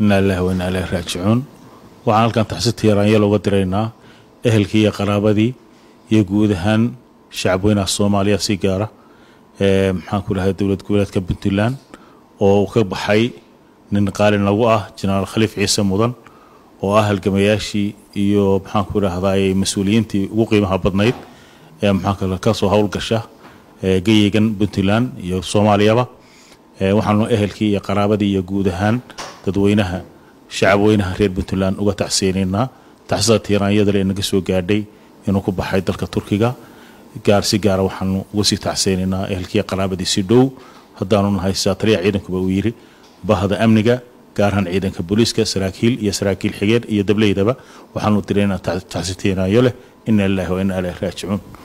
inaa lilahi wa inaa ilahi raajicuun waxaan halkan taxsiirta yaraanyael uga diraynaa ehelkii iyo qaraabadii iyo guud ahaan shacab weynaha soomaaliya si gaara maxaan ku dhahay dowlad goboleedka puntland oo uu ka baxay nin qaalin lagu ah jenaraal khaliif ciise mudan oo ah halgamayaashii iyo maxaan ku idhahdaay mas-uuliyiintii ugu qiimaha badnayd ee maxaa kale ka soo howlgasha gayegan puntland iyo soomaaliyaba waxaanu ehelkii iyo qaraabadii iyo guud ahaan dadweynaha shacabweynaha reer puntland uga tacsiinaynaa taxsada tiiraanyadale ee naga soo gaadhay inuu ku baxay dalka turkiga gaar si gaara ah waxaanu uga sii taxsiyaynaynaa ehelkiya qaraabadii si dhow haddaanu nahay saatariya ciidankuba uu yidhi bahda amniga gaarahaan ciidanka booliiska saraakiil iyo saraakiil xigeen iyo dableydaba waxaanu direynaa tacsitiinaayo leh ina lilahi wa ina aleh raajicuun